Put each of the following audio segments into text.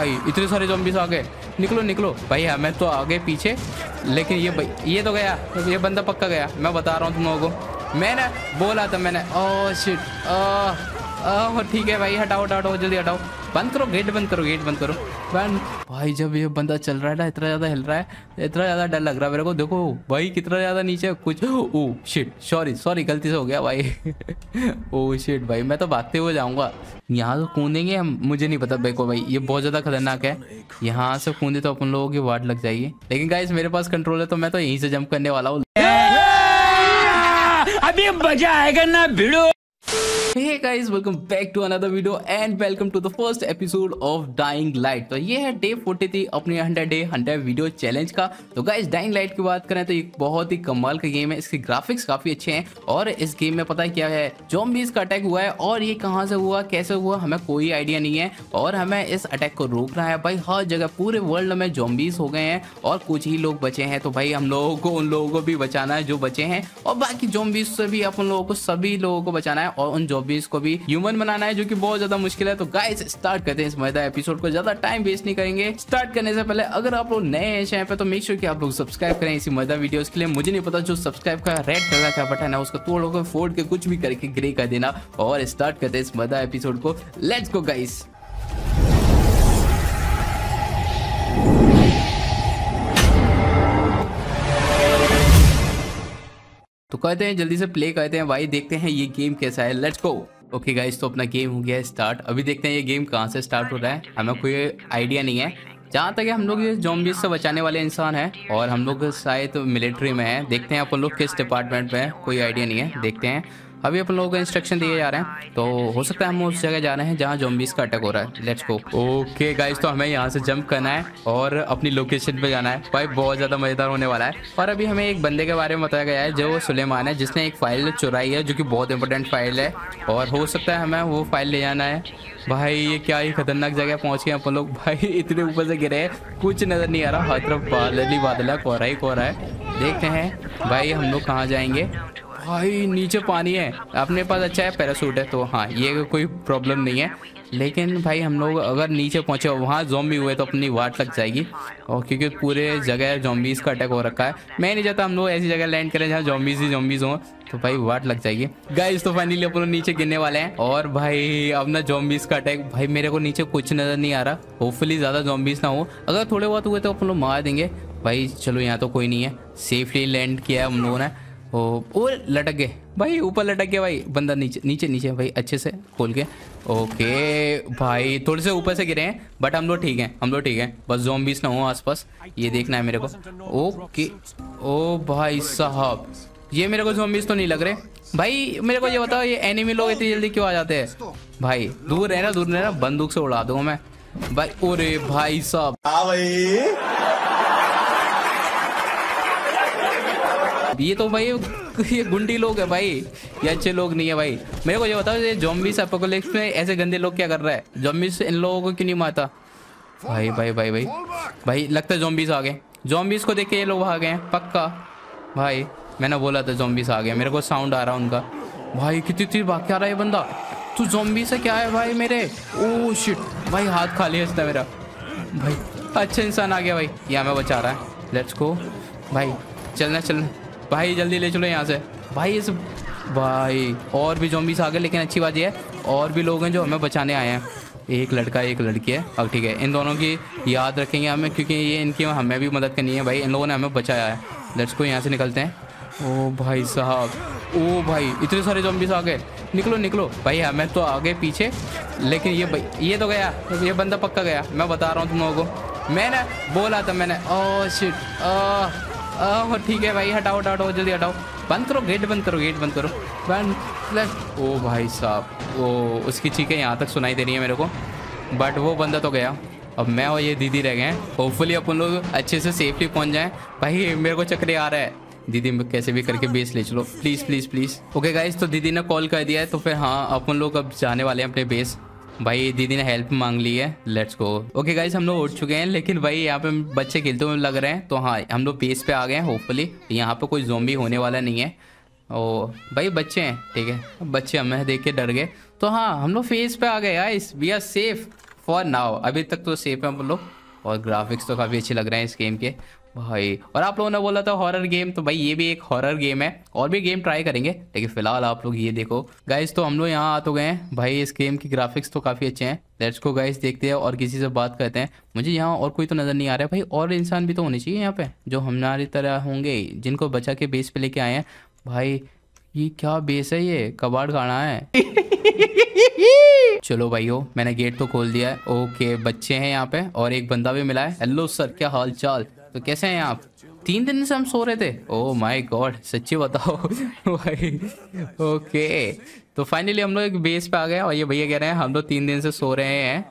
भाई इतने सारे जॉम्बिस आ गए निकलो निकलो भाई हमें हाँ, तो आगे पीछे लेकिन ये भाई ये तो गया ये बंदा पक्का गया मैं बता रहा हूँ तुम लोगों को मैंने बोला था मैंने ओ शिट ओह ठीक है भाई हटाओ हटाओ जल्दी हटाओ बंद करो गेट बंद करो गेट बंद करो बंद भाई जब ये बंदा चल रहा है ना इतना ज़्यादा हिल रहा है इतना ज़्यादा डर लग रहा है मेरे को देखो भाई कितना ज़्यादा नीचे कुछ ओ शिट सॉरी सॉरी गलती से हो गया भाई ओ शिट भाई मैं तो भागते हुए जाऊंगा यहाँ तो कूदेंगे हम मुझे नहीं पता बेको भाई ये बहुत ज़्यादा खतरनाक है यहाँ से कूदे तो अपन लोगों की वाट लग जाएगी लेकिन गाइस मेरे पास कंट्रोल है तो मैं तो यहीं से जंप करने वाला हूँ अभी मजा आएगा ना भिड़ो Hey guys, welcome back to another video and welcome to the first episode of Dying Light तो ये है डे थी अपने 100 डे 100 वीडियो चैलेंज का तो गाइज डाइंग लाइट की बात करें तो एक बहुत ही कमाल का गेम है इसके ग्राफिक्स काफी अच्छे हैं और इस गेम में पता है क्या है जॉम्बीज का अटैक हुआ है और ये कहाँ से हुआ कैसे हुआ हमें कोई आइडिया नहीं है और हमें इस अटैक को रोकना है भाई हर जगह पूरे वर्ल्ड में जॉम्बीज हो गए हैं और कुछ ही लोग बचे हैं तो भाई हम लोगों को उन लोगों को भी बचाना है जो बचे हैं और बाकी जॉम्बीज से भी अपन लोगों को सभी लोगों को बचाना है और उन जॉबीज को भी ह्यूमन बनाना है जो कि बहुत ज्यादा मुश्किल है तो गाइस स्टार्ट करते हैं इस मजेदार एपिसोड को ज्यादा टाइम वेस्ट नहीं करेंगे स्टार्ट करने से पहले अगर आप लोग नए हैं चैनल पे तो मेक श्योर की आप लोग सब्सक्राइब करें इसी मजेदार वीडियो के लिए मुझे नहीं पता जो सब्सक्राइब का रेड कलर का बटन है उसको तोड़ोगे फोड़ के कुछ भी करके ग्रे कर देना और स्टार्ट करते हैं इस मजा एपिसोड को लेट्स गो गाइस तो कहते हैं जल्दी से प्ले करते हैं भाई देखते हैं ये गेम कैसा है लेट्स गो ओके गाइस तो अपना गेम हो गया है स्टार्ट अभी देखते हैं ये गेम कहाँ से स्टार्ट हो रहा है हमें कोई आइडिया नहीं है जहाँ तक हम लोग ये जॉम्बीज से बचाने वाले इंसान हैं और हम लोग शायद मिलिट्री में हैं देखते हैं अपन लोग किस डिपार्टमेंट में है कोई आइडिया नहीं है देखते हैं अभी अपन लोगों को इंस्ट्रक्शन दिए जा रहे हैं तो हो सकता है हम उस जगह जा रहे हैं जहाँ जोम्बिस का अटैक हो रहा है लेट्स गो ओके गाइस तो हमें यहाँ से जंप करना है और अपनी लोकेशन पे जाना है भाई बहुत ज़्यादा मज़ेदार होने वाला है और अभी हमें एक बंदे के बारे में बताया गया है जो सुलेमान है जिसने एक फाइल चुराई है जो कि बहुत इंपॉर्टेंट फाइल है और हो सकता है हमें वो फाइल ले जाना है भाई ये क्या ही खतरनाक जगह पहुँच गए अपन लोग भाई इतने ऊपर से गिरे कुछ नज़र नहीं आ रहा हर तरफ बादल ही बादला कोहरा ही कोहरा है देखते हैं भाई हम लोग कहाँ जाएंगे भाई नीचे पानी है अपने पास अच्छा है पैरासूट है तो हाँ ये कोई प्रॉब्लम नहीं है लेकिन भाई हम लोग अगर नीचे पहुँचे वहाँ जॉम्बी हुए तो अपनी वाट लग जाएगी और क्योंकि पूरे जगह जॉम्बीज़ का अटैक हो रखा है मैं नहीं चाहता हम लोग ऐसी जगह लैंड करें जहाँ जॉम्बीज़ ही जॉम्बीज़ हों तो भाई वाट लग जाएगी गाइस तो फाइनली अपन नीचे गिरने वाले हैं और भाई अपना जॉम्बीज का अटैक भाई मेरे को नीचे कुछ नज़र नहीं आ रहा होपफुली ज़्यादा जॉम्बीज ना हो अगर थोड़े बहुत हुए तो अपन लोग मार देंगे भाई चलो यहाँ तो कोई नहीं है सेफली लैंड किया है हम लोगों ने ओ ओ लटक गए भाई ऊपर लटक गया भाई बंदा नीचे नीचे नीचे भाई अच्छे से खोल के ओके भाई थोड़े से ऊपर से गिरे हैं बट हम लोग ठीक हैं हम लोग ठीक हैं बस जोम्बिस ना हो आसपास ये देखना है मेरे को ओके ओ भाई साहब ये मेरे को जोम्बिस तो नहीं लग रहे भाई मेरे को ये बताओ ये एनिमी लोग इतनी जल्दी क्यों आ जाते हैं भाई दूर रहना दूर रहना बंदूक से उड़ा दूंगा मैं भाई ओरे भाई साहब हाँ ये तो भाई ये गुंडी लोग है भाई ये अच्छे लोग नहीं है भाई मेरे को ये बताओ ये जॉम्बिस अपोकोलिप्स में ऐसे गंदे लोग क्या कर रहा है जॉम्बिस इन लोगों को क्यों नहीं मारता भाई भाई भाई भाई भाई लगता है जॉम्बिस आ गए जॉम्बिस को देख के ये लोग आ गए हैं पक्का भाई मैंने बोला था जॉम्बिस आ गए मेरे को साउंड आ रहा उनका भाई कितनी तीर भाग क्या रहा है बंदा तू जॉम्बी से क्या है भाई मेरे ओ oh, शिट भाई हाथ खाली हंसता मेरा भाई अच्छा इंसान आ गया भाई यहाँ मैं बचा रहा है लेट्स गो भाई चलना चलना भाई जल्दी ले चलो यहाँ से भाई इस भाई और भी से आ गए लेकिन अच्छी बात यह है और भी लोग हैं जो हमें बचाने आए हैं एक लड़का एक लड़की है अब ठीक है इन दोनों की याद रखेंगे हमें क्योंकि ये इनकी हमें भी मदद करनी है भाई इन लोगों ने हमें बचाया है लट्स को यहाँ से निकलते हैं ओ भाई साहब ओ भाई इतने सारे जॉम्बीस आ गए निकलो निकलो भाई हमें तो आगे पीछे लेकिन ये भाई ये तो गया ये बंदा पक्का गया मैं बता रहा हूँ तुम लोगों को मैंने बोला था मैंने ओ शिट ओह ठीक है भाई हटाओ हटाओ हटाओ जल्दी हटाओ बंद करो गेट बंद करो गेट बंद करो बंद लेफ्ट ओ भाई साहब वो उसकी चीखें यहाँ तक सुनाई दे रही है मेरे को बट वो बंदा तो गया अब मैं और ये दीदी रह गए हैं होपफुली अपन लोग अच्छे से सेफली पहुँच जाएँ भाई मेरे को चक्कर आ रहा है दीदी कैसे भी करके बेस ले चलो please please please okay guys तो दीदी ने कॉल कर दिया है तो फिर हाँ अपन लोग अब जाने वाले हैं अपने बेस भाई दीदी ने हेल्प मांग ली है लेट्स गो ओके गाइज हम लोग उठ चुके हैं लेकिन भाई यहाँ पे बच्चे खेलते हुए लग रहे हैं तो हाँ हम लोग पेस पे आ गए हैं होपफुली यहाँ पे कोई जोम्बी होने वाला नहीं है ओ भाई बच्चे हैं ठीक है बच्चे हमें देख के डर गए तो हाँ हम लोग फेस पे आ गए guys we are safe for now अभी तक तो सेफ है हम लोग और ग्राफिक्स तो काफ़ी अच्छे लग रहे हैं इस गेम के भाई और आप लोगों ने बोला था हॉरर गेम तो भाई ये भी एक हॉरर गेम है और भी गेम ट्राई करेंगे लेकिन फिलहाल आप लोग ये देखो गाइज तो हम लोग यहाँ आ तो गए हैं भाई इस गेम की ग्राफिक्स तो काफ़ी अच्छे हैं लेट्स को गाइज देखते हैं और किसी से बात करते हैं मुझे यहाँ और कोई तो नज़र नहीं आ रहा है भाई और इंसान भी तो होने चाहिए यहाँ पे जो हमारी तरह होंगे जिनको बचा के बेस पे लेके आए हैं भाई ये क्या बेस है ये कबाड़ खाना है चलो भाई हो मैंने गेट तो खोल दिया है ओके बच्चे हैं यहाँ पे और एक बंदा भी मिला है हेलो सर क्या हाल चाल तो कैसे हैं आप तीन दिन से हम सो रहे थे ओ माय गॉड सच्ची बताओ भाई ओके तो फाइनली हम लोग एक बेस पे आ गए और ये भैया कह रहे हैं हम लोग तीन दिन से सो रहे हैं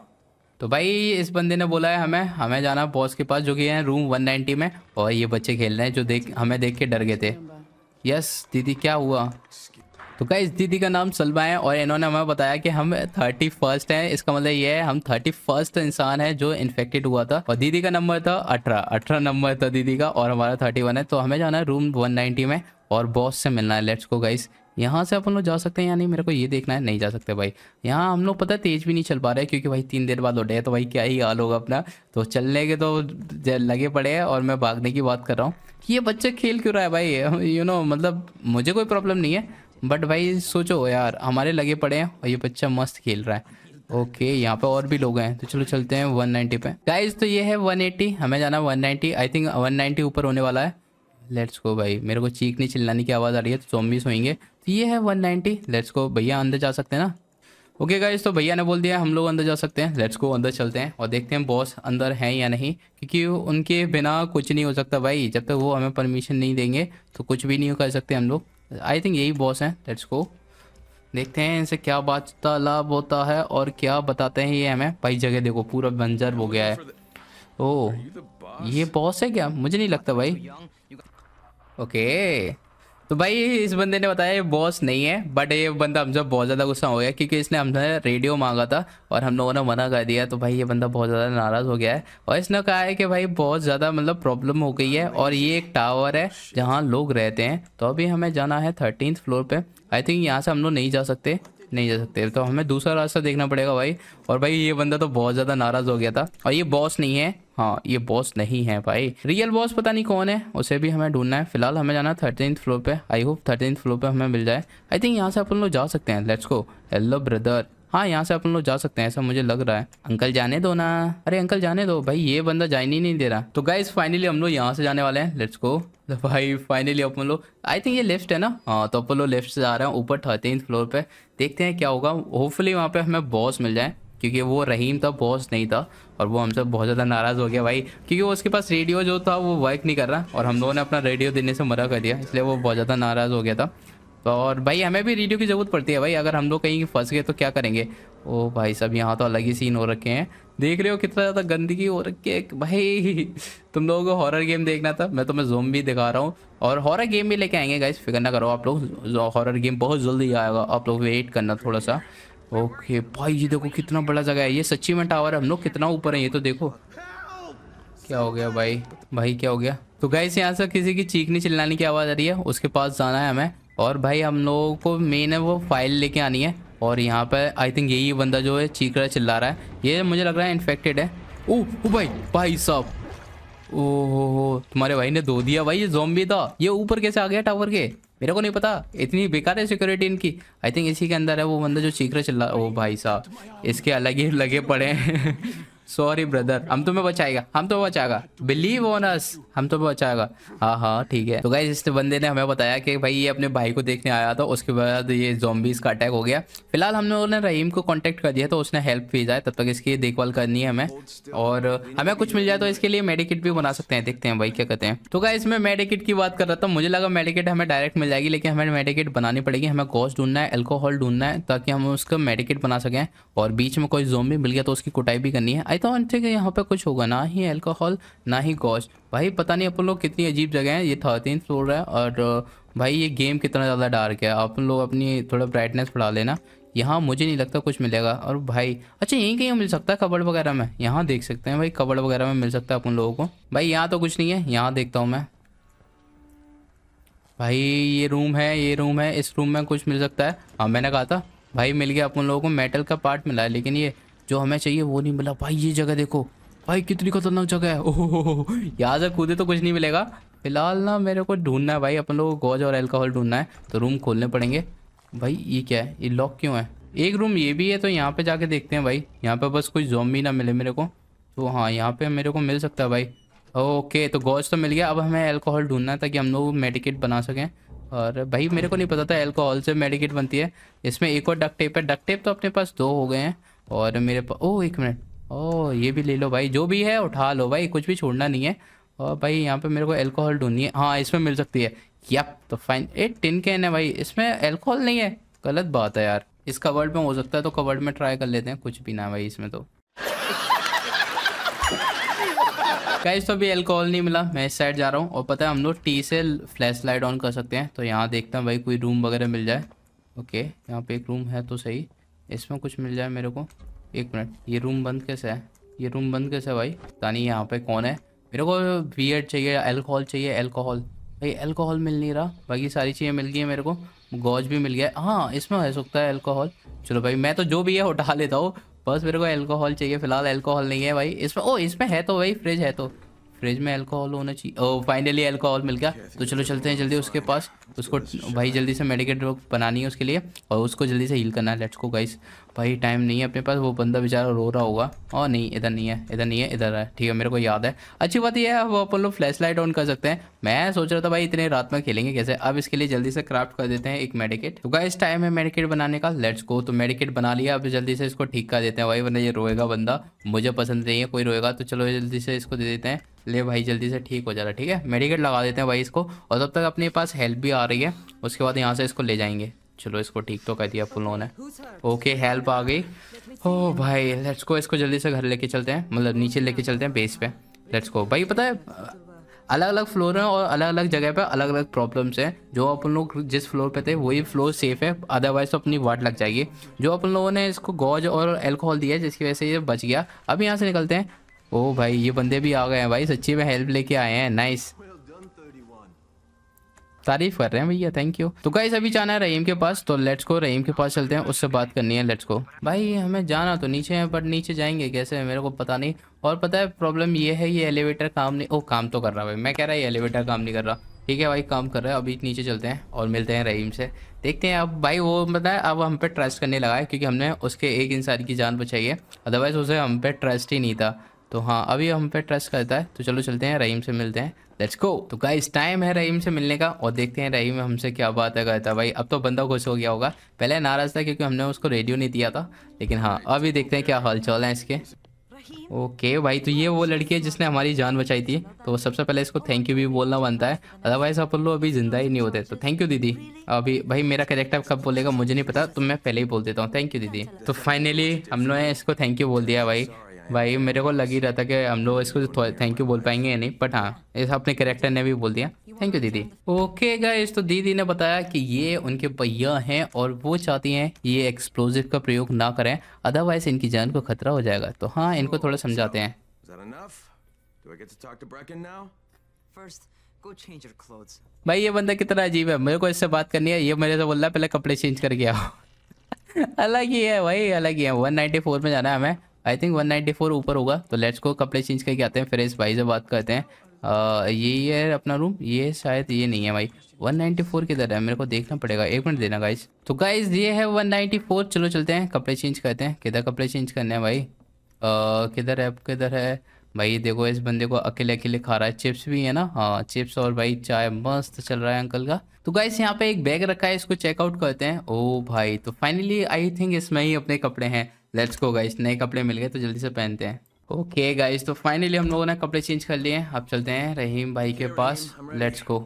तो भाई इस बंदे ने बोला है हमें हमें जाना बॉस के पास जो कि है रूम 190 में और ये बच्चे खेल रहे हैं जो देख हमें देख के डर गए थे यस दीदी क्या हुआ तो क्या इस दीदी का नाम सलमा है और इन्होंने हमें बताया कि हम थर्टी फर्स्ट है इसका मतलब ये है हम थर्टी फर्स्ट इंसान है जो इन्फेक्टेड हुआ था और दीदी का नंबर था अठारह अठारह नंबर था दीदी का और हमारा थर्टी वन है तो हमें जाना है रूम वन नाइनटी में और बॉस से मिलना है लेट्स को गाइस यहाँ से अपन लोग जा सकते हैं या नहीं मेरे को ये देखना है नहीं जा सकते भाई यहाँ हम लोग पता है तेज भी नहीं चल पा रहे क्योंकि भाई तीन देर बाद उठे हैं तो भाई क्या ही हाल होगा अपना तो चलने के तो लगे पड़े हैं और मैं भागने की बात कर रहा हूँ ये बच्चा खेल क्यों रहा है भाई यू नो मतलब मुझे कोई प्रॉब्लम नहीं है बट भाई सोचो यार हमारे लगे पड़े हैं और ये बच्चा मस्त खेल रहा है ओके okay, यहाँ पे और भी लोग हैं तो चलो चलते हैं 190 पे गाइज तो ये है 180 हमें जाना 190 आई थिंक 190 ऊपर होने वाला है लेट्स गो भाई मेरे को चीखने चिल्लाने की आवाज़ आ रही है तो चौबीस होंगे तो ये है 190 लेट्स गो भैया अंदर जा सकते हैं ना ओके okay गाइज तो भैया ने बोल दिया हम लोग अंदर जा सकते हैं लेट्स गो अंदर चलते हैं और देखते हैं बॉस अंदर हैं या नहीं क्योंकि उनके बिना कुछ नहीं हो सकता भाई जब तक वो हमें परमिशन नहीं देंगे तो कुछ भी नहीं कर सकते हम लोग आई थिंक यही बॉस हैं लेट्स गो देखते हैं इनसे क्या वार्तालाप होता है और क्या बताते हैं ये हमें भाई जगह देखो पूरा बंजर हो गया है ओ ये बॉस है क्या मुझे नहीं लगता भाई ओके okay. तो भाई इस बंदे ने बताया ये बॉस नहीं है बट ये बंदा हमसे बहुत ज़्यादा गुस्सा हो गया क्योंकि इसने हमसे रेडियो मांगा था और हम लोगों ने मना कर दिया तो भाई ये बंदा बहुत ज़्यादा नाराज़ हो गया है और इसने कहा है कि भाई बहुत ज़्यादा मतलब प्रॉब्लम हो गई है और ये एक टावर है जहाँ लोग रहते हैं तो अभी हमें जाना है थर्टीन फ्लोर पर आई थिंक यहाँ से हम लोग नहीं जा सकते नहीं जा सकते तो हमें दूसरा रास्ता देखना पड़ेगा भाई और भाई ये बंदा तो बहुत ज़्यादा नाराज़ हो गया था और ये बॉस नहीं है हाँ ये बॉस नहीं है भाई रियल बॉस पता नहीं कौन है उसे भी हमें ढूंढना है फिलहाल हमें जाना थर्टीन फ्लोर पे आई होप थर्टीन फ्लोर पे हमें मिल जाए आई थिंक यहाँ से अपन लोग जा सकते हैं लेट्स को हेलो ब्रदर हाँ यहाँ से अपन लोग जा सकते हैं ऐसा मुझे लग रहा है अंकल जाने दो ना अरे अंकल जाने दो भाई ये बंदा जाने ही नहीं दे रहा तो गाइज फाइनली हम लोग यहाँ से जाने वाले हैं लेट्स गो भाई फाइनली अपन लोग आई थिंक ये लेफ्ट है ना हाँ तो अपन लोग लेफ्ट से जा रहे हैं ऊपर थर्टीन फ्लोर पे देखते हैं क्या होगा होपफुली वहाँ पे हमें बॉस मिल जाए क्योंकि वो रहीम था बॉस नहीं था और वो हमसे बहुत ज़्यादा नाराज़ हो गया भाई क्योंकि वो उसके पास रेडियो जो था वो वर्क नहीं कर रहा और हम लोगों ने अपना रेडियो देने से मना कर दिया इसलिए वो बहुत ज़्यादा नाराज़ हो गया था तो और भाई हमें भी रेडियो की ज़रूरत पड़ती है भाई अगर हम लोग कहीं फंस गए तो क्या करेंगे ओ भाई सब यहाँ तो अलग ही सीन हो रखे हैं देख रहे हो कितना ज़्यादा गंदगी हो रखी है भाई तुम लोगों को हॉरर गेम देखना था मैं तुम्हें जोम भी दिखा रहा हूँ और हॉरर गेम भी लेके आएंगे गाइस फिक्र ना करो आप लोग हॉरर गेम बहुत जल्दी आएगा आप लोग वेट करना थोड़ा सा ओके भाई ये देखो कितना बड़ा जगह है ये सच्ची में टावर है हम लोग कितना ऊपर है ये तो देखो क्या हो गया भाई भाई क्या हो गया तो गाइस यहाँ से किसी की चीखनी चिल्लाने की आवाज़ आ रही है उसके पास जाना है हमें और भाई हम लोगों को मेन है वो फाइल लेके आनी है और यहाँ पर आई थिंक यही बंदा जो है चीख रहा है चिल्ला रहा है ये मुझे लग रहा है इन्फेक्टेड है ओ, ओ भाई भाई साहब ओहो तुम्हारे भाई ने धो दिया भाई ये जोम्बी था ये ऊपर कैसे आ गया टावर के मेरे को नहीं पता इतनी बेकार है सिक्योरिटी इनकी आई थिंक इसी के अंदर है वो बंदा जो चीख रहा चिल्ला ओ भाई साहब इसके अलग ही लगे पड़े हैं सॉरी ब्रदर हम तुम्हें बचाएगा हम तो बचाएगा बिलीव ऑन अस हम तो बचाएगा हाँ हाँ ठीक है तो गाइज इस बंदे ने हमें बताया कि भाई ये अपने भाई को देखने आया था उसके बाद ये जोम्बीज का अटैक हो गया फिलहाल हमने उन्होंने रहीम को कॉन्टेक्ट कर दिया तो उसने हेल्प भेजा है तब तक इसकी देखभाल करनी है हमें और हमें कुछ मिल जाए तो इसके लिए मेडिकेट भी बना सकते हैं देखते हैं भाई क्या कहते हैं तो गाइज मैं मेडिकेट की बात कर रहा था मुझे लगा मेडिकेट हमें डायरेक्ट मिल जाएगी लेकिन हमें मेडिकेट बनानी पड़ेगी हमें कॉस्ट ढूंढना है एल्कोहल ढूंढना है ताकि हम उसका मेडिकेट बना सकें और बीच में कोई जोम्बी मिल गया तो उसकी कुटाई भी करनी है तो अंटे के यहाँ पे कुछ होगा ना ही अल्कोहल ना ही गॉश भाई पता नहीं अपन लोग कितनी अजीब जगह है ये थर्टीन फ्लोर है और भाई ये गेम कितना ज़्यादा डार्क है आप लोग अपनी थोड़ा ब्राइटनेस बढ़ा लेना यहाँ मुझे नहीं लगता कुछ मिलेगा और भाई अच्छा यहीं कहीं मिल सकता है कबड़ वगैरह में यहाँ देख सकते हैं भाई कबड़ वगैरह में मिल सकता है अपन लोगों को भाई यहाँ तो कुछ नहीं है यहाँ देखता हूँ मैं भाई ये रूम है ये रूम है इस रूम में कुछ मिल सकता है हाँ मैंने कहा था भाई मिल गया अपन लोगों को मेटल का पार्ट मिला है लेकिन ये जो हमें चाहिए वो नहीं मिला भाई ये जगह देखो भाई कितनी खतरनाक जगह है ओह यहाँ से कूदे तो कुछ नहीं मिलेगा फिलहाल ना मेरे को ढूंढना है भाई अपन लोगों को गौज और एल्कोहल ढूंढना है तो रूम खोलने पड़ेंगे भाई ये क्या है ये लॉक क्यों है एक रूम ये भी है तो यहाँ पे जाके देखते हैं भाई यहाँ पे बस कोई जोम ना मिले मेरे को तो हाँ यहाँ पे मेरे को मिल सकता है भाई ओके तो गौज तो मिल गया अब हमें एल्कोहल ढूंढना है ताकि हम लोग मेडिकेट बना सकें और भाई मेरे को नहीं पता था एल्कोहल से मेडिकेट बनती है इसमें एक और डक टेप है डक टेप तो अपने पास दो हो गए हैं और मेरे पास ओह एक मिनट ओह ये भी ले लो भाई जो भी है उठा लो भाई कुछ भी छोड़ना नहीं है और भाई यहाँ पे मेरे को एल्कोहल ढूंढनी है हाँ इसमें मिल सकती है यप तो फाइन ए टिन कैन है भाई इसमें एल्कोहल नहीं है गलत बात है यार इस कवर्ड में हो सकता है तो कवर्ड में ट्राई कर लेते हैं कुछ भी ना भाई इसमें तो कैसे तो अभी एल्कोहल नहीं मिला मैं इस साइड जा रहा हूँ और पता है हम लोग टी से फ्लैश लाइट ऑन कर सकते हैं तो यहाँ देखता हूँ भाई कोई रूम वगैरह मिल जाए ओके यहाँ पे एक रूम है तो सही इसमें कुछ मिल जाए मेरे को एक मिनट ये रूम बंद कैसे है ये रूम बंद कैसे है भाई पता नहीं यहाँ पे कौन है मेरे को बियर चाहिए अल्कोहल चाहिए अल्कोहल भाई अल्कोहल मिल नहीं रहा बाकी सारी चीज़ें मिल गई है मेरे को गौज भी मिल गया हाँ इसमें हो सकता है अल्कोहल चलो भाई मैं तो जो भी है उठा लेता हूँ बस मेरे को अल्कोहल चाहिए फिलहाल अल्कोहल नहीं है भाई इसमें ओ इसमें है तो भाई फ्रिज है तो फ्रिज में अल्कोहल होना चाहिए ओह फाइनली अल्कोहल मिल गया तो चलो चलते हैं जल्दी उसके पास उसको भाई जल्दी से मेडिकेट ड्रॉप बनानी है उसके लिए और उसको जल्दी से हील करना है लेट्स को गाइस भाई टाइम नहीं है अपने पास वो बंदा बेचारा रो रहा होगा और नहीं इधर नहीं है इधर नहीं है इधर है ठीक है मेरे को याद है अच्छी बात यह है वो अपन लोग फ्लैश लाइट ऑन कर सकते हैं मैं सोच रहा था भाई इतने रात में खेलेंगे कैसे अब इसके लिए जल्दी से क्राफ्ट कर देते हैं एक मेडिकेट तो गाइस टाइम है मेडिकेट बनाने का लेट्स को तो मेडिकेट बना लिया अब जल्दी से इसको ठीक कर देते हैं भाई वरना ये रोएगा बंदा मुझे पसंद नहीं है कोई रोएगा तो चलो जल्दी से इसको दे देते हैं ले भाई जल्दी से ठीक हो जा रहा ठीक है मेडिकेट लगा देते हैं भाई इसको और तब तक अपने पास हेल्प भी आ रही है उसके बाद यहाँ से इसको ले जाएंगे चलो इसको ठीक तो कर दिया फुलों ने ओके हेल्प आ गई हो भाई लेट्स को इसको जल्दी से घर लेके चलते हैं मतलब नीचे लेके चलते हैं बेस पे लेट्स को भाई पता है अलग अलग फ्लोर हैं और अलग अलग जगह पे अलग अलग प्रॉब्लम्स हैं जो अपन लोग जिस फ्लोर पे थे वही फ्लोर सेफ है अदरवाइज तो अपनी वाट लग जाएगी जो अपन लोगों ने इसको गौज और एल्कोहल दिया जिसकी वजह से ये बच गया अब यहाँ से निकलते हैं ओ भाई ये बंदे भी आ गए हैं भाई सच्ची में हेल्प लेके आए हैं नाइस तारीफ कर रहे हैं भैया थैंक यू तो गाइस अभी जाना है रहीम के पास तो लेट्स को रहीम के पास चलते हैं उससे बात करनी है लेट्स को भाई हमें जाना तो नीचे है बट नीचे जाएंगे कैसे है मेरे को पता नहीं और पता है प्रॉब्लम ये है ये एलिवेटर काम नहीं ओ काम तो कर रहा भाई मैं कह रहा है एलिवेटर काम नहीं कर रहा ठीक है भाई काम कर रहा है अभी नीचे चलते हैं और मिलते हैं रहीम से देखते हैं अब भाई वो पता है अब हम पे ट्रस्ट करने लगा है क्योंकि हमने उसके एक इंसान की जान बचाई है अदरवाइज़ उसे हम पे ट्रस्ट ही नहीं था तो हाँ अभी हम पे ट्रस्ट करता है तो चलो चलते हैं रहीम से मिलते हैं लेट्स गो तो गाइस टाइम है रहीम से मिलने का और देखते हैं रहीम हमसे क्या बात है करता भाई अब तो बंदा खुश हो गया होगा पहले नाराज़ था क्योंकि हमने उसको रेडियो नहीं दिया था लेकिन हाँ अभी देखते हैं क्या हाल चाल है इसके ओके भाई तो ये वो लड़की है जिसने हमारी जान बचाई थी तो सबसे पहले इसको थैंक यू भी बोलना बनता है अदरवाइज आप लोग अभी जिंदा ही नहीं होते तो थैंक यू दीदी अभी भाई मेरा करेक्टर कब बोलेगा मुझे नहीं पता तो मैं पहले ही बोल देता हूँ थैंक यू दीदी तो फाइनली हमने इसको थैंक यू बोल दिया भाई भाई मेरे को लग ही रहा था कि हम लोग इसको थैंक यू बोल पाएंगे या नहीं बट हाँ इस अपने करेक्टर ने भी बोल दिया थैंक यू दीदी ओके गाइस तो दीदी ने बताया कि ये उनके भैया हैं और वो चाहती हैं ये एक्सप्लोजिव का प्रयोग ना करें अदरवाइज इनकी जान को खतरा हो जाएगा तो हाँ इनको थोड़ा समझाते हैं भाई ये बंदा कितना अजीब है मेरे को इससे बात करनी है ये मेरे से बोल रहा है पहले कपड़े चेंज कर गया अलग ही है भाई अलग ही है 194 में जाना है हमें आई थिंक 194 ऊपर होगा तो लेट्स को कपड़े चेंज करके आते हैं फिर इस भाई से बात करते हैं ये है अपना रूम ये शायद ये नहीं है भाई 194 किधर है मेरे को देखना पड़ेगा एक मिनट देना गाइज तो गाइज ये है 194 चलो चलते हैं कपड़े चेंज करते हैं किधर कपड़े चेंज करने हैं भाई किधर है किधर है भाई देखो इस बंदे को अकेले अकेले खा रहा है चिप्स भी है ना हाँ चिप्स और भाई चाय मस्त चल रहा है अंकल का तो गाइस यहाँ पे एक बैग रखा है इसको चेकआउट करते हैं ओ भाई तो फाइनली आई थिंक इसमें ही अपने कपड़े हैं लेट्स गो गाइस नए कपड़े मिल गए तो जल्दी से पहनते हैं ओके okay गाइस तो फाइनली हम लोगों ने कपड़े चेंज कर लिए हैं अब चलते हैं रहीम भाई के पास लेट्स गो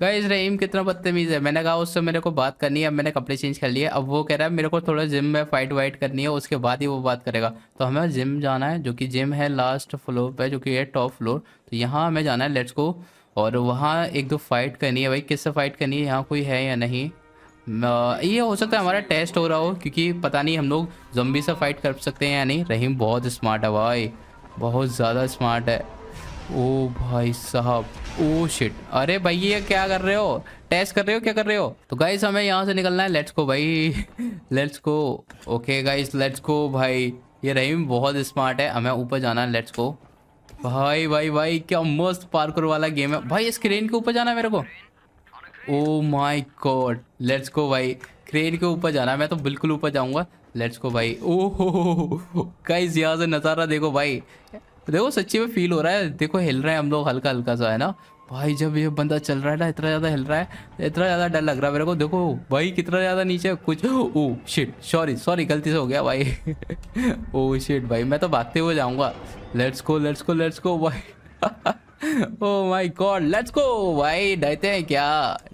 गाइस रहीम कितना बदतमीज है मैंने कहा उससे मेरे को बात करनी है अब मैंने कपड़े चेंज कर लिए अब वो कह रहा है मेरे को थोड़ा जिम में फाइट वाइट करनी है उसके बाद ही वो बात करेगा तो हमें जिम जाना है जो की जिम है लास्ट फ्लोर पे जो की है टॉप फ्लोर तो यहाँ हमें जाना है लेट्स गो और वहाँ एक दो फाइट करनी है भाई किससे फाइट करनी है यहाँ कोई है या नहीं ये हो सकता है हमारा टेस्ट हो रहा हो क्योंकि पता नहीं हम लोग जम्बी से फाइट कर सकते हैं या नहीं रहीम बहुत स्मार्ट है भाई बहुत ज़्यादा स्मार्ट है ओ भाई साहब ओ शिट अरे भाई ये क्या कर रहे हो टेस्ट कर रहे हो क्या कर रहे हो तो गाइस हमें यहाँ से निकलना है लेट्स को भाई लेट्स को ओके गाइस लेट्स को भाई ये रहीम बहुत स्मार्ट है हमें ऊपर जाना है लेट्स को भाई भाई भाई क्या मस्त पार्कर वाला गेम है भाई स्क्रीन के ऊपर जाना है मेरे को ओ माई गॉड लेट्स गो भाई क्रेन के ऊपर जाना है मैं तो बिल्कुल ऊपर जाऊंगा लेट्स गो भाई ओ हो कई जिया से नज़ारा देखो भाई देखो सच्ची में फील हो रहा है देखो हिल रहे हैं हम लोग हल्का हल्का सा है ना भाई जब ये बंदा चल रहा है ना इतना ज़्यादा हिल रहा है इतना ज़्यादा डर लग रहा है मेरे को देखो भाई कितना ज़्यादा नीचे कुछ ओ शिट सॉरी सॉरी गलती से हो गया भाई ओ शिट oh, भाई मैं तो भागते हुए जाऊँगा लेट्स को लेट्स को लेट्स को भाई oh my god let's go भाई डरते हैं क्या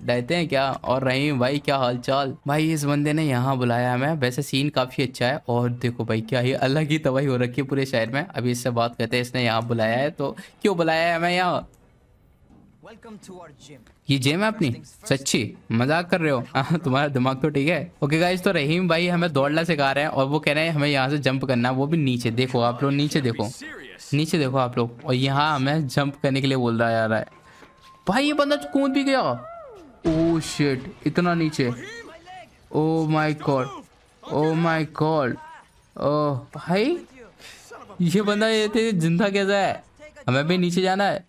डरते हैं क्या और रहीम भाई क्या हालचाल भाई इस बंदे ने यहाँ बुलाया हमें वैसे सीन काफी अच्छा है और देखो भाई क्या ही अलग ही तबाही हो रखी है पूरे शहर में अभी इससे बात करते हैं इसने यहाँ बुलाया है तो क्यों बुलाया है हमें यहाँ ये जेम है अपनी सच्ची मजाक कर रहे हो हाँ, तुम्हारा दिमाग तो ठीक है ओके गाइज तो रहीम भाई हमें दौड़ना सिखा रहे हैं और वो कह रहे हैं हमें यहाँ से जंप करना है वो भी नीचे देखो आप लोग नीचे देखो नीचे देखो आप लोग और यहाँ हमें जंप करने के लिए बोल रहा है रहा है भाई ये बंदा कूद भी गया ओ oh शेट इतना नीचे oh my god oh my god oh भाई ये बंदा ये थे जिंदा कैसा है हमें भी नीचे जाना है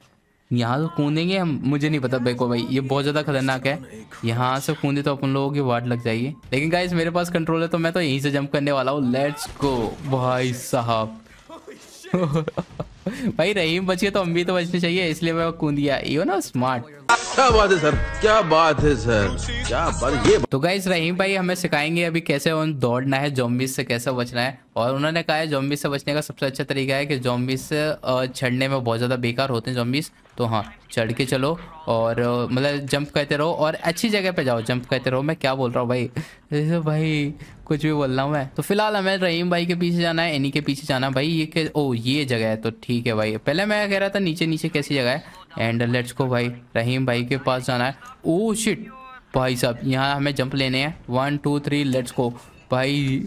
यहाँ से तो कूदेंगे हम मुझे नहीं पता देखो भाई ये बहुत ज़्यादा खतरनाक है यहाँ से कूदे तो अपन लोगों की वाट लग जाएगी लेकिन गाइज मेरे पास कंट्रोल है तो मैं तो यहीं से जंप करने वाला हूँ लेट्स गो भाई साहब भाई रहीम बच गए तो हम भी तो बचने चाहिए इसलिए मैं कूद गया यू ना स्मार्ट क्या बात है सर क्या बात है सर क्या बात ये तो गाइस रहीम भाई हमें सिखाएंगे अभी कैसे दौड़ना है जॉम्बीज से कैसे बचना है और उन्होंने कहा है जॉम्बिस से बचने का सबसे अच्छा तरीका है कि जॉम्बिस चढ़ने में बहुत ज़्यादा बेकार होते हैं जॉम्बिस तो हाँ चढ़ के चलो और मतलब जंप करते रहो और अच्छी जगह पे जाओ जंप करते रहो मैं क्या बोल रहा हूँ भाई जैसे भाई कुछ भी बोल रहा हूँ मैं तो फिलहाल हमें रहीम भाई के पीछे जाना है इन्हीं के पीछे जाना भाई ये के ओ ये जगह है तो ठीक है भाई पहले मैं कह रहा था नीचे नीचे कैसी जगह है एंड लेट्स को भाई रहीम भाई के पास जाना है ओ oh शिट भाई साहब यहाँ हमें जंप लेने हैं वन टू थ्री लेट्स को भाई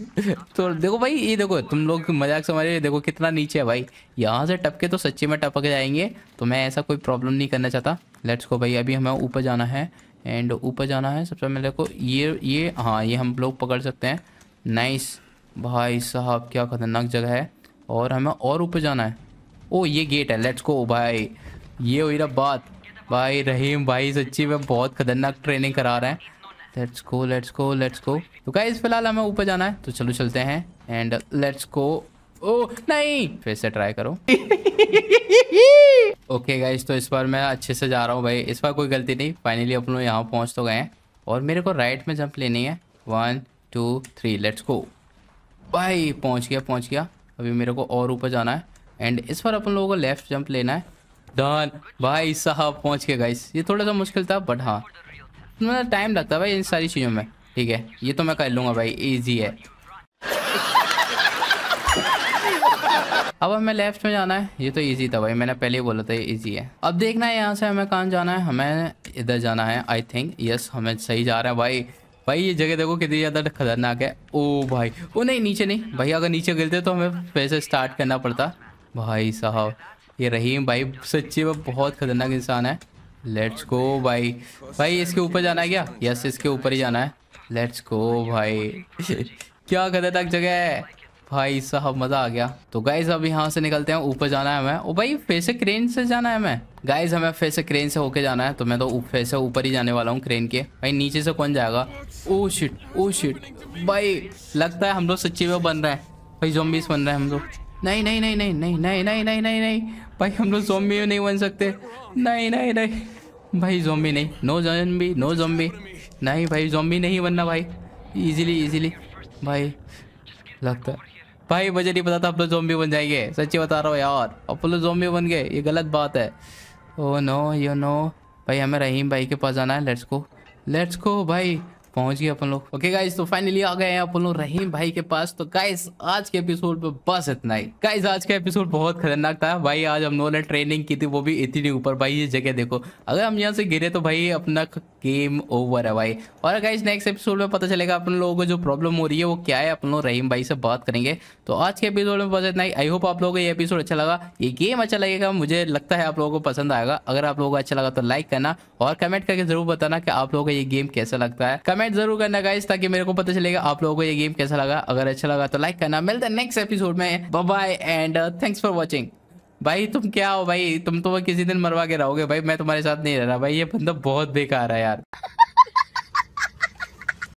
तो देखो भाई ये देखो तुम लोग मजाक समझ रहे देखो कितना नीचे है भाई यहाँ से टपके तो सच्चे में टपक जाएंगे तो मैं ऐसा कोई प्रॉब्लम नहीं करना चाहता लेट्स को भाई अभी हमें ऊपर जाना है एंड ऊपर जाना है सबसे पहले देखो ये ये हाँ ये हम लोग पकड़ सकते हैं नाइस भाई साहब क्या खतरनाक जगह है और हमें और ऊपर जाना है ओ ये गेट है लेट्स को भाई ये हुई रहा बात भाई रहीम भाई सच्ची में बहुत खतरनाक ट्रेनिंग करा रहे हैं let's go let's go let's go तो गाइस फिलहाल हमें ऊपर जाना है तो चलो चलते हैं एंड लेट्स गो ओ नहीं फिर से ट्राई करो ओके गाइस तो इस बार मैं अच्छे से जा रहा हूँ भाई इस बार कोई गलती नहीं फाइनली अपन लोग यहाँ पहुँच तो गए हैं और मेरे को राइट में जंप लेनी है one two three let's go भाई पहुँच गया पहुँच गया अभी मेरे को और ऊपर जाना है एंड इस बार अपन लोगों को लेफ्ट जंप लेना है डन भाई साहब पहुँच गए गाइस ये थोड़ा सा मुश्किल था बट हाँ मतलब टाइम लगता है भाई इन सारी चीज़ों में ठीक है ये तो मैं कर लूँगा भाई ईजी है अब हमें लेफ्ट में जाना है ये तो इजी था भाई मैंने पहले ही बोला था ये इजी है अब देखना है यहाँ से हमें कहाँ जाना है हमें इधर जाना है आई थिंक यस हमें सही जा रहा है भाई भाई ये जगह देखो कितनी ज़्यादा खतरनाक है ओ भाई ओ नहीं नीचे नहीं भाई अगर नीचे गिरते तो हमें फिर से स्टार्ट करना पड़ता भाई साहब ये रहीम भाई सच्ची में बहुत खतरनाक इंसान है लेट्स गो भाई भाई इसके ऊपर जाना है क्या यस इसके ऊपर ही जाना है लेट्स गो भाई क्या खतरनाक जगह है भाई साहब मज़ा आ गया तो गाइज अब यहाँ से निकलते हैं ऊपर जाना है हमें ओ भाई से क्रेन से जाना है हमें गाइज हमें से क्रेन से होके जाना है तो मैं तो से ऊपर ही जाने वाला हूँ क्रेन के भाई नीचे से कौन जाएगा ओ शिट ओ शिट भाई लगता है हम लोग सच्ची में बन रहे हैं भाई जोम्बिस बन रहे हैं हम लोग नहीं नहीं नहीं नहीं नहीं नहीं नहीं नहीं नहीं नहीं भाई हम लोग जोम्बी नहीं बन सकते नहीं नहीं नहीं भाई जोम्बी नहीं नो जोम्बी नो जोम्बी नहीं भाई जोम्बी नहीं बनना भाई इजीली इजीली भाई लगता भाई मुझे नहीं पता था आप लोग जोम्बी बन जाएंगे सच्ची बता रहा हूँ यार आप लोग जोम्बी बन गए ये गलत बात है ओ नो यो नो भाई हमें रहीम भाई के पास जाना है लेट्स को लेट्स को भाई पहुंच गए अपन लोग ओके गाइज तो फाइनली आ गए हैं अपन लोग रहीम भाई के पास तो गाइज आज के एपिसोड पे बस इतना ही गाइज आज का एपिसोड बहुत खतरनाक था भाई आज हम लोगों ने ट्रेनिंग की थी वो भी इतनी ऊपर भाई ये जगह देखो अगर हम यहाँ से गिरे तो भाई अपना गेम ओवर है भाई और गाइज नेक्स्ट एपिसोड में पता चलेगा अपन लोगों को जो प्रॉब्लम हो रही है वो क्या है अपन लोग रहीम भाई से बात करेंगे तो आज के एपिसोड में पता इतना आई होप आप लोगों को ये एपिसोड अच्छा लगा ये गेम अच्छा लगेगा मुझे लगता है आप लोगों को पसंद आएगा अगर आप लोगों को अच्छा लगा तो लाइक करना और कमेंट करके जरूर बताना कि आप लोगों को ये गेम कैसा लगता है कमेंट जरूर करना गाइज ताकि मेरे को पता चलेगा आप लोगों को ये गेम कैसा लगा अगर अच्छा लगा तो लाइक करना मिलता है नेक्स्ट एपिसोड में bye and thanks for watching भाई तुम क्या हो भाई तुम तो किसी दिन मरवा के रहोगे भाई मैं तुम्हारे साथ नहीं रह रहा भाई ये बंदा बहुत बेकार है यार